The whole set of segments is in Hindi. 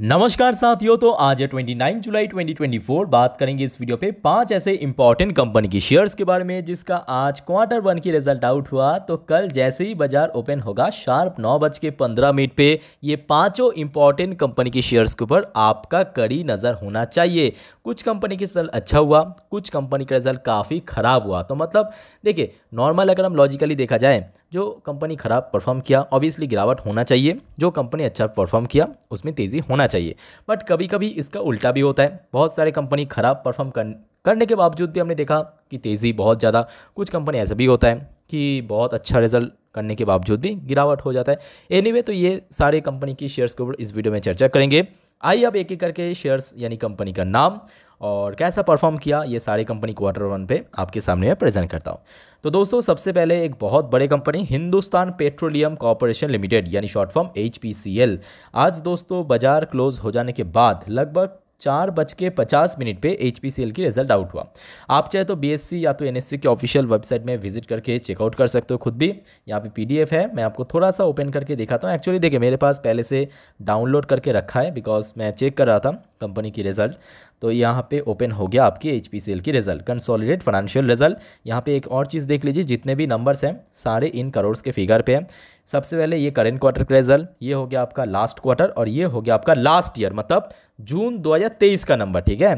नमस्कार साथियों तो आज है 29 जुलाई 2024 बात करेंगे इस वीडियो पे पांच ऐसे इंपॉर्टेंट कंपनी की शेयर्स के बारे में जिसका आज क्वार्टर वन की रिजल्ट आउट हुआ तो कल जैसे ही बाजार ओपन होगा शार्प नौ बज के पंद्रह मिनट पे ये पांचों इंपॉर्टेंट कंपनी की शेयर्स के ऊपर आपका कड़ी नज़र होना चाहिए कुछ कंपनी के रिजल्ट अच्छा हुआ कुछ कंपनी का रिजल्ट काफ़ी ख़राब हुआ तो मतलब देखिए नॉर्मल अगर हम लॉजिकली देखा जाए जो कंपनी ख़राब परफॉर्म किया ऑब्वियसली गिरावट होना चाहिए जो कंपनी अच्छा परफॉर्म किया उसमें तेज़ी होना चाहिए बट कभी कभी इसका उल्टा भी होता है बहुत सारे कंपनी ख़राब परफॉर्म कर करने के बावजूद भी हमने देखा कि तेज़ी बहुत ज़्यादा कुछ कंपनी ऐसा भी होता है कि बहुत अच्छा रिजल्ट करने के बावजूद भी गिरावट हो जाता है एनीवे anyway, तो ये सारे कंपनी की शेयर्स के ऊपर इस वीडियो में चर्चा करेंगे आइए अब एक एक करके शेयर्स यानी कंपनी का नाम और कैसा परफॉर्म किया ये सारी कंपनी क्वार्टर वन पे आपके सामने मैं प्रेजेंट करता हूँ तो दोस्तों सबसे पहले एक बहुत बड़े company Hindustan petroleum corporation limited यानी शॉर्ट फॉर्म एच आज दोस्तों बाजार क्लोज हो जाने के बाद लगभग चार बज के पचास मिनट पर एच की रिजल्ट आउट हुआ आप चाहे तो बी या तो एन के ऑफिशियल वेबसाइट में विजिट करके चेकआउट कर सकते हो खुद भी यहाँ पे पी है मैं आपको थोड़ा सा ओपन करके दिखाता हूँ एक्चुअली देखिए मेरे पास पहले से डाउनलोड करके रखा है बिकॉज मैं चेक कर रहा था कंपनी की रिजल्ट तो यहाँ पे ओपन हो गया आपकी एच की रिजल्ट कंसोलिडेट फाइनेंशियल रिजल्ट यहाँ पे एक और चीज़ देख लीजिए जितने भी नंबर्स हैं सारे इन करोड़ के फिगर पे हैं सबसे पहले ये करेंट क्वार्टर का रिजल्ट ये हो गया आपका लास्ट क्वार्टर और ये हो गया आपका लास्ट ईयर मतलब जून 2023 का नंबर ठीक है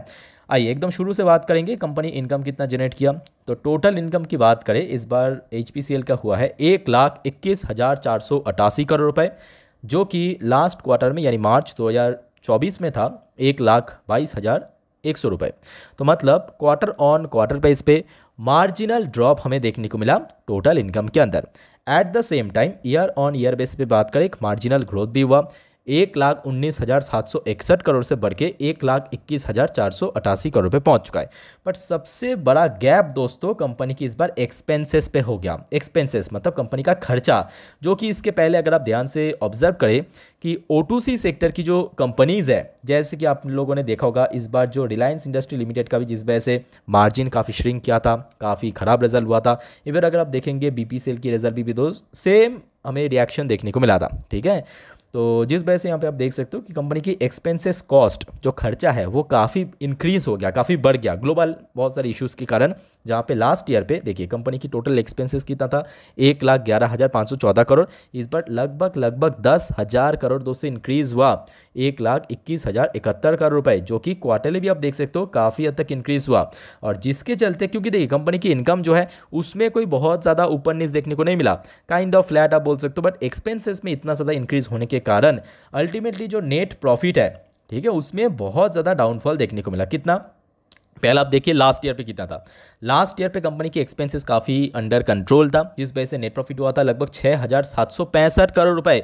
आइए एकदम शुरू से बात करेंगे कंपनी इनकम कितना जनरेट किया तो टोटल इनकम की बात करें इस बार एच का हुआ है एक लाख इक्कीस हज़ार चार सौ अट्ठासी करोड़ रुपये जो कि लास्ट क्वार्टर में यानी मार्च 2024 में था एक लाख बाईस हज़ार एक सौ रुपये तो मतलब क्वार्टर ऑन क्वार्टर बेस पर मार्जिनल ड्रॉप हमें देखने को मिला टोटल इनकम के अंदर at the same time year on year base पर बात करें एक मार्जिनल ग्रोथ भी हुआ एक लाख उन्नीस हज़ार सात सौ इकसठ करोड़ से बढ़ के एक लाख इक्कीस हज़ार चार सौ अठासी करोड़ पे पहुंच चुका है बट सबसे बड़ा गैप दोस्तों कंपनी की इस बार एक्सपेंसेस पे हो गया एक्सपेंसेस मतलब कंपनी का खर्चा जो कि इसके पहले अगर आप ध्यान से ऑब्जर्व करें कि ओ सेक्टर की जो कंपनीज़ है जैसे कि आप लोगों ने देखा होगा इस बार जो रिलायंस इंडस्ट्री लिमिटेड का भी जिस वजह से मार्जिन काफ़ी श्रिंक किया था काफ़ी ख़राब रिजल्ट हुआ था इवन अगर आप देखेंगे बी की रिजल्ट भी, भी दो सेम हमें रिएक्शन देखने को मिला था ठीक है तो जिस वजह से यहाँ पे आप देख सकते हो कि कंपनी की एक्सपेंसेस कॉस्ट जो खर्चा है वो काफ़ी इंक्रीज़ हो गया काफ़ी बढ़ गया ग्लोबल बहुत सारे इश्यूज़ के कारण जहाँ पे लास्ट ईयर पे देखिए कंपनी की टोटल एक्सपेंसेस कितना था एक लाख ग्यारह हज़ार पाँच सौ चौदह करोड़ इस बार लगभग लगभग दस हज़ार करोड़ दोस्तों इंक्रीज हुआ एक लाख इक्कीस हज़ार इकहत्तर करोड़ रुपए जो कि क्वार्टरली भी आप देख सकते हो काफ़ी हद तक इंक्रीज हुआ और जिसके चलते क्योंकि देखिए कंपनी की इनकम जो है उसमें कोई बहुत ज़्यादा ऊपर नीच देखने को नहीं मिला काइंड ऑफ फ्लैट आप बोल सकते हो बट एक्सपेंसेस में इतना ज़्यादा इंक्रीज होने के कारण अल्टीमेटली जो नेट प्रॉफिट है ठीक है उसमें बहुत ज़्यादा डाउनफॉल देखने को मिला कितना पहला आप देखिए लास्ट ईयर पे कितना था लास्ट ईयर पे कंपनी की एक्सपेंसेस काफ़ी अंडर कंट्रोल था जिस वजह से नेट प्रॉफिट हुआ था लगभग छः हज़ार सात सौ पैंसठ करोड़ रुपए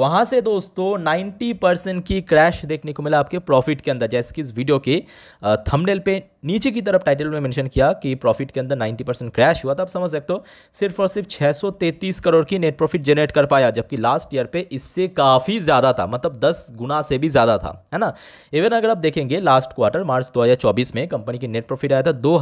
वहाँ से दोस्तों 90 परसेंट की क्रैश देखने को मिला आपके प्रॉफिट के अंदर जैसे कि इस वीडियो के थंबनेल पे नीचे की तरफ टाइटल में मेंशन किया कि प्रॉफिट के अंदर 90 परसेंट क्रैश हुआ था आप समझ सकते हो सिर्फ और सिर्फ 633 करोड़ की नेट प्रॉफिट जनरेट कर पाया जबकि लास्ट ईयर पे इससे काफ़ी ज़्यादा था मतलब 10 गुना से भी ज़्यादा था है ना इवन अगर आप देखेंगे लास्ट क्वार्टर मार्च चौबीस में कंपनी की नेट प्रॉफिट आया था दो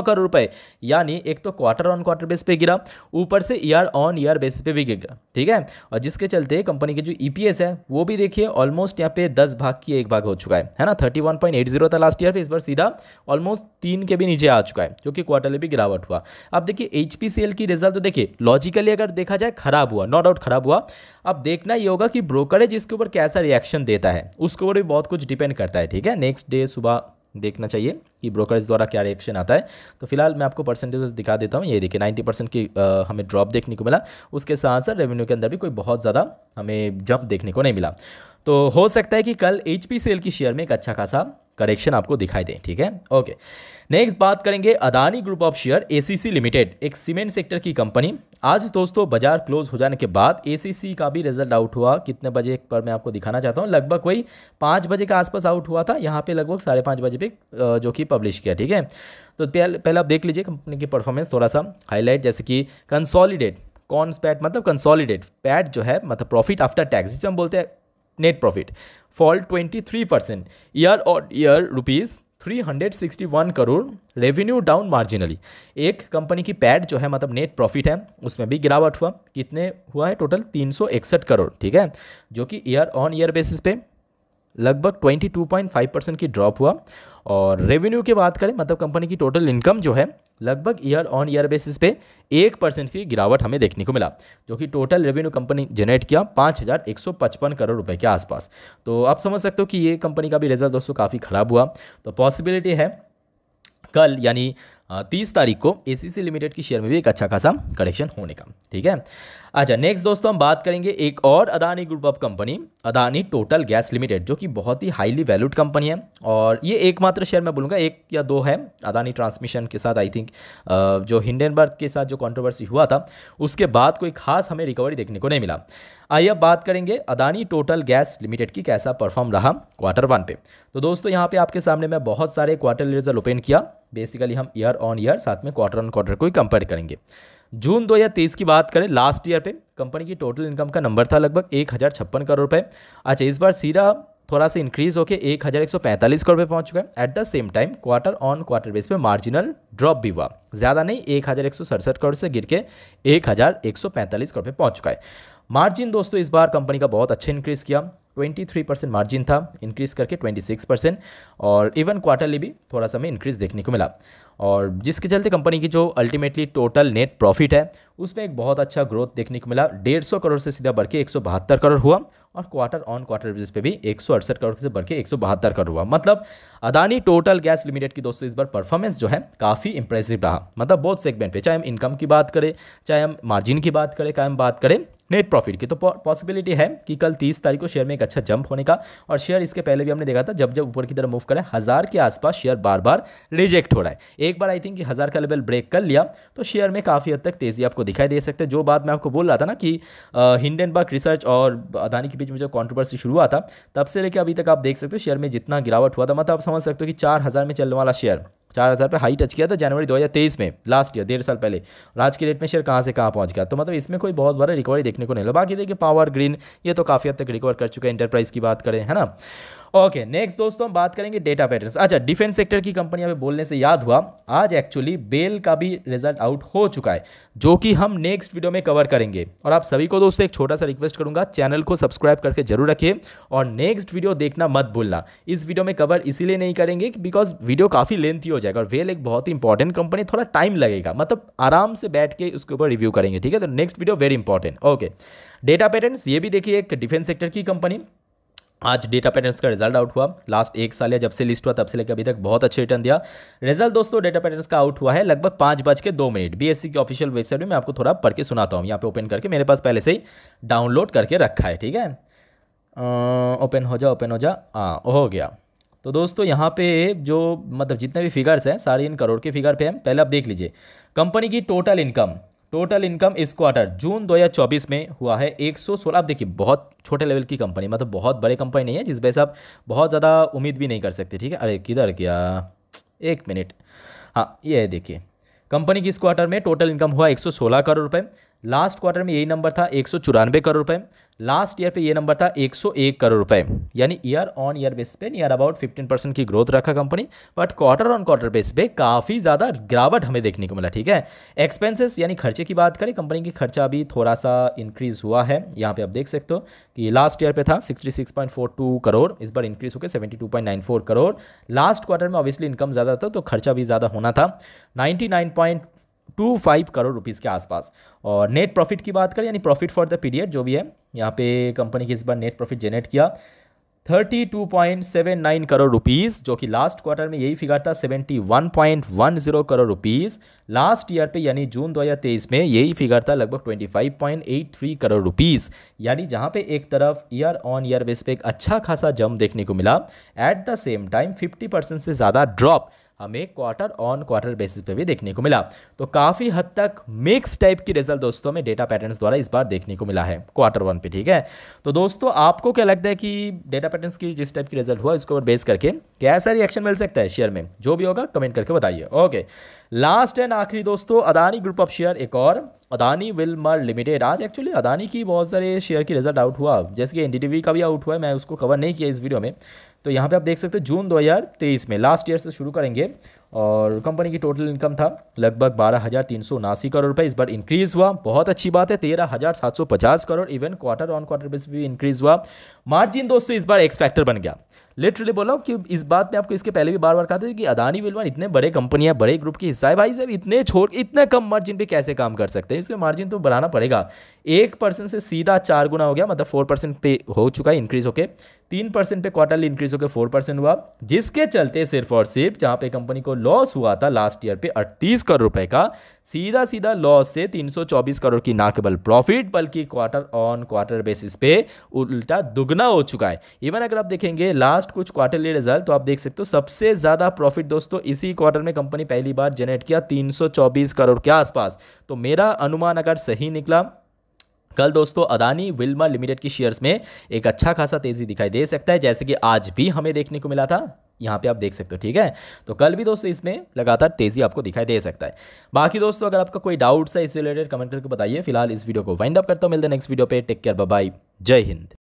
नौ करोड़ रुपए यानी एक तो क्वार्टर ऑन क्वार्टर बेस पे गिरा ऊपर से ईयर ऑन ईयर बेस पे भी गिरा ठीक है और जिसके चलते कंपनी के जो ईपीएस e है वो भी देखिए ऑलमोस्ट यहाँ पे दस भाग की एक भाग हो चुका है है ना थर्टी वन था लास्ट ईयर पे इस बार सीधा ऑलमोस्ट तीन के भी नीचे आ चुका है जो कि क्वार्टरली भी गिरावट हुआ अब देखिए एच की रिजल्ट तो देखिए लॉजिकली अगर देखा जाए खराब हुआ नो डाउट खराब हुआ अब देखना ये होगा कि ब्रोकरेज इसके ऊपर कैसा रिएक्शन देता है उसके ऊपर भी बहुत कुछ डिपेंड करता है ठीक है नेक्स्ट डे सुबह देखना चाहिए कि ब्रोकरेज द्वारा क्या रिएक्शन आता है तो फिलहाल मैं आपको परसेंटेज दिखा देता हूँ ये देखिए नाइन्टी परसेंट की आ, हमें ड्रॉप देखने को मिला उसके साथ साथ रेवेन्यू के अंदर भी कोई बहुत ज़्यादा हमें जंप देखने को नहीं मिला तो हो सकता है कि कल एच सेल की शेयर में एक अच्छा खासा करेक्शन आपको दिखाई दे ठीक है ओके नेक्स्ट बात करेंगे Adani group of share ACC limited एक सीमेंट सेक्टर की कंपनी आज दोस्तों बाजार क्लोज हो जाने के बाद एसीसी का भी रिजल्ट आउट हुआ कितने बजे पर मैं आपको दिखाना चाहता हूँ लगभग कोई पाँच बजे के आसपास आउट हुआ था यहाँ पे लगभग साढ़े पाँच बजे पे जो कि पब्लिश किया ठीक है तो पहले पहले आप देख लीजिए कंपनी की परफॉर्मेंस थोड़ा सा हाईलाइट जैसे कि कंसॉलीडेट कॉन्स पैट मतलब कंसॉलीडेट पैट जो है मतलब प्रॉफिट आफ्टर टैक्स जिसे हम बोलते हैं net profit fall 23 percent year और year rupees 361 crore revenue down marginally एक कंपनी की पैड जो है मतलब नेट प्रॉफिट है उसमें भी गिरावट हुआ कितने हुआ है टोटल तीन करोड़ ठीक है जो कि ईयर ऑन ईयर बेसिस पे लगभग 22.5 परसेंट की ड्रॉप हुआ और रेवेन्यू की बात करें मतलब कंपनी की टोटल इनकम जो है लगभग ईयर ऑन ईयर बेसिस पे एक परसेंट की गिरावट हमें देखने को मिला जो कि टोटल रेवेन्यू कंपनी जनरेट किया पाँच हज़ार एक सौ पचपन करोड़ रुपए के आसपास तो आप समझ सकते हो कि ये कंपनी का भी रिजल्ट दोस्तों काफ़ी ख़राब हुआ तो पॉसिबिलिटी है कल यानी तीस तारीख को ए लिमिटेड की शेयर में भी एक अच्छा खासा करेक्शन होने का ठीक है अच्छा नेक्स्ट दोस्तों हम बात करेंगे एक और Adani group of company Adani total gas limited जो कि बहुत ही हाईली वैल्यूड कंपनी है और ये एकमात्र शेयर मैं बोलूँगा एक या दो है अदानी ट्रांसमिशन के साथ आई थिंक जो हिंडनबर्ग के साथ जो कॉन्ट्रोवर्सी हुआ था उसके बाद कोई खास हमें रिकवरी देखने को नहीं मिला आइए अब बात करेंगे अदानी टोटल गैस लिमिटेड की कैसा परफॉर्म रहा क्वार्टर वन पे तो दोस्तों यहाँ पे आपके सामने मैं बहुत सारे क्वार्टर रिजल्ट ओपन किया बेसिकली हम ईयर ऑन ईयर साथ में क्वार्टर ऑन क्वार्टर को ही कंपेयर करेंगे जून 2023 की बात करें लास्ट ईयर पे कंपनी की टोटल इनकम का नंबर था लगभग एक हज़ार छप्पन करोड़ रुपये अच्छा इस बार सीधा थोड़ा सा इंक्रीज होकर एक हज़ार एक सौ पैंतालीस करोड़ पे पहुंच चुका है at the same time quarter on quarter base पे मार्जिनल ड्रॉप भी हुआ ज़्यादा नहीं एक हज़ार एक सौ सड़सठ करोड़ से गिर के एक हज़ार एक सौ पैंतालीस करोड़ पे पहुंच चुका है मार्जिन दोस्तों इस बार कंपनी का बहुत अच्छा इंक्रीज़ किया 23 परसेंट मार्जिन था इंक्रीज़ करके 26 परसेंट और इवन क्वार्टरली भी थोड़ा सा हमें इंक्रीज़ देखने को मिला और जिसके चलते कंपनी की जो अल्टीमेटली टोटल नेट प्रॉफिट है उसमें एक बहुत अच्छा ग्रोथ देखने को मिला डेढ़ सौ करोड़ से सीधा बढ़ के एक सौ बहत्तर करोड़ हुआ और क्वार्टर ऑन क्वार्टर बेसिस पे भी एक सौ अड़सठ करोड़ से बढ़ के एक सौ बहत्तर करोड़ हुआ मतलब अदानी टोटल गैस लिमिटेड की दोस्तों इस बार परफॉर्मेंस जो है काफ़ी इंप्रेसिव रहा मतलब बहुत सेगमेंट पे चाहे हम इनकम की बात करें चाहे हम मार्जिन की बात करें चाहे हम बात करें नेट प्रॉफिट की तो पॉसिबिलिटी है कि कल तीस तारीख को शेयर में एक अच्छा जंप होने का और शेयर इसके पहले भी हमने देखा था जब जब ऊपर की तरफ मूव करें हज़ार के आसपास शेयर बार बार रिजेक्ट हो रहा है एक बार आई थिंक कि हज़ार का लेवल ब्रेक कर लिया तो शेयर में काफ़ी हद तक तेज़ी आपको दिखाई दे सकते जो बात मैं आपको बोल रहा था ना कि हिंडनबर्ग रिसर्च और अदानी के बीच में जो कॉन्ट्रोवर्सी शुरू हुआ था तब से लेकर अभी तक आप देख सकते हो शेयर में जितना गिरावट हुआ था मतलब आप समझ सकते हो कि चार हज़ार में चलने वाला शेयर चार हज़ार पर हाई टच किया था जनवरी 2023 में लास्ट ईयर डेढ़ साल पहले और आज के डेट में शेयर कहाँ से कहाँ पहुँच गया तो मतलब इसमें कोई बहुत बड़ा रिकवरी देखने को नहीं मिला बाकी देखिए पावर ग्रीन ये तो काफ़ी हद तक रिकवर कर चुके हैं इंटरप्राइज की बात करें है ना ओके नेक्स्ट दोस्तों हम बात करेंगे डेटा पैटर्न अच्छा डिफेंस सेक्टर की कंपनी पे बोलने से याद हुआ आज एक्चुअली बेल का भी रिजल्ट आउट हो चुका है जो कि हम नेक्स्ट वीडियो में कवर करेंगे और आप सभी को दोस्तों एक छोटा सा रिक्वेस्ट करूंगा चैनल को सब्सक्राइब करके जरूर रखिए और नेक्स्ट वीडियो देखना मत भूलना इस वीडियो में कवर इसीलिए नहीं करेंगे बिकॉज वीडियो काफ़ी लेंथी हो जाएगा और वेल एक बहुत ही इंपॉर्टेंट कंपनी थोड़ा टाइम लगेगा मतलब आराम से बैठ के उसके ऊपर रिव्यू करेंगे ठीक है तो next video very important okay data pattern ये भी देखिए एक डिफेंस सेक्टर की कंपनी आज डेटा पैटर्न्स का रिजल्ट आउट हुआ लास्ट एक साल या जब से लिस्ट हुआ तब से लेकर अभी तक बहुत अच्छे रिटर्न दिया रिजल्ट दोस्तों डेटा पैटर्न्स का आउट हुआ है लगभग पाँच बज के दो मिनट बीएससी की ऑफिशियल वेबसाइट में मैं आपको थोड़ा पढ़ के सुनाता हूँ यहाँ पे ओपन करके मेरे पास पहले से ही डाउनलोड करके रखा है ठीक है ओपन हो जा ओपन हो जा हाँ हो गया तो दोस्तों यहाँ पे जो मतलब जितने भी फिगर्स हैं साढ़े इन करोड़ के फिगर पे हैं पहले आप देख लीजिए कंपनी की टोटल इनकम टोटल इनकम इस क्वार्टर जून 2024 में हुआ है 116 आप देखिए बहुत छोटे लेवल की कंपनी मतलब बहुत बड़े कंपनी नहीं है जिस वजह से आप बहुत ज़्यादा उम्मीद भी नहीं कर सकते ठीक है अरे किधर गया एक मिनट हाँ ये है देखिए कंपनी की इस क्वार्टर में टोटल इनकम हुआ 116 करोड़ रुपए लास्ट क्वार्टर में यही नंबर था एक करोड़ रुपये लास्ट ईयर पे ये नंबर था 101 करोड़ रुपए यानी ईयर ऑन ईयर बेस पे नियर अबाउट 15 परसेंट की ग्रोथ रखा company but quarter on quarter base पे काफ़ी ज़्यादा गिरावट हमें देखने को मिला ठीक है एक्सपेंसेस यानी खर्चे की बात करें कंपनी की खर्चा भी थोड़ा सा इंक्रीज़ हुआ है यहाँ पे आप देख सकते हो कि लास्ट ईयर पे था सिक्सटी करोड़ इस बार इंक्रीज़ होकर सेवेंटी करोड़ लास्ट क्वार्टर में ऑब्वियसली इनकम ज़्यादा था तो खर्चा भी ज़्यादा होना था ninety two five crore rupees के आसपास और नेट प्रॉफिट की बात करें यानी प्रॉफिट फॉर द पीरियड जो भी है यहाँ पे कंपनी की इस बार नेट प्रॉफिट जनरेट किया 32.79 करोड़ रुपीस जो कि लास्ट क्वार्टर में यही फिगर था 71.10 करोड़ रुपीस लास्ट ईयर पे यानी जून 2023 में यही फिगर था लगभग 25.83 करोड़ रुपीस यानी जहां पे एक तरफ ईयर ऑन ईयर बेस पे एक अच्छा खासा जम देखने को मिला at the same time 50 percent से ज़्यादा ड्रॉप हमें क्वार्टर ऑन क्वार्टर बेसिस पे भी देखने को मिला तो काफ़ी हद तक मिक्स टाइप की रिजल्ट दोस्तों में डेटा पैटर्न्स द्वारा इस बार देखने को मिला है क्वार्टर वन पे ठीक है तो दोस्तों आपको क्या लगता है कि डेटा पैटर्न्स की जिस टाइप की रिजल्ट हुआ इसके ऊपर बेस करके कैसा रिएक्शन मिल सकता है शेयर में जो भी होगा कमेंट करके बताइए ओके लास्ट एंड आखिरी दोस्तों अदानी ग्रुप ऑफ शेयर एक और अदानी विलमर लिमिटेड आज एक्चुअली अदानी की बहुत सारे शेयर की रिजल्ट आउट हुआ जैसे कि एनडीटीवी का भी आउट हुआ है मैं उसको कवर नहीं किया इस वीडियो में तो यहाँ पे आप देख सकते हो जून 2023 में लास्ट ईयर से शुरू करेंगे और कंपनी की टोटल इनकम था लगभग बारह हज़ार तीन सौ उनासी करोड़ रुपए इस बार इंक्रीज़ हुआ बहुत अच्छी बात है तेरह हज़ार सात सौ पचास crore even quarter on quarter base भी इंक्रीज़ हुआ मार्जिन दोस्तों इस बार एक्स फैक्टर बन गया लिटरली बोला कि इस बात में आपको इसके पहले भी बार बार कहा था कि अदानी विलवान इतने बड़े कंपनियां बड़े ग्रुप की हिस्सा है भाई साहब इतने छोड़ इतने कम मार्जिन पे कैसे काम कर सकते हैं इसमें मार्जिन तो बढ़ाना पड़ेगा एक परसेंट से सीधा चार गुना हो गया मतलब फोर परसेंट पे हो चुका है इंक्रीज होके तीन परसेंट पे क्वार्टरली इंक्रीज होकर फोर परसेंट हुआ जिसके चलते सिर्फ और सिर्फ जहाँ पे कंपनी को लॉस हुआ था लास्ट ईयर पे अड़तीस करोड़ रुपए का सीधा सीधा लॉस से 324 करोड़ की ना केवल प्रॉफिट बल्कि क्वार्टर ऑन क्वार्टर बेसिस पे उल्टा दुगना हो चुका है इवन अगर आप देखेंगे लास्ट कुछ क्वार्टरली रिजल्ट तो आप देख सकते हो सबसे ज़्यादा प्रॉफिट दोस्तों इसी क्वार्टर में कंपनी पहली बार जनरेट किया तीन करोड़ के आसपास तो मेरा अनुमान अगर सही निकला कल दोस्तों अदानी विल्मा लिमिटेड के शेयर्स में एक अच्छा खासा तेजी दिखाई दे सकता है जैसे कि आज भी हमें देखने को मिला था यहाँ पे आप देख सकते हो ठीक है तो कल भी दोस्तों इसमें लगातार तेजी आपको दिखाई दे सकता है बाकी दोस्तों अगर आपका कोई डाउट्स है इससे रिलेटेड कमेंट करके बताइए फिलहाल इस वीडियो को वाइंड अप करता हूँ मिलते हैं नेक्स्ट वीडियो पर टेक केयर बाय जय हिंद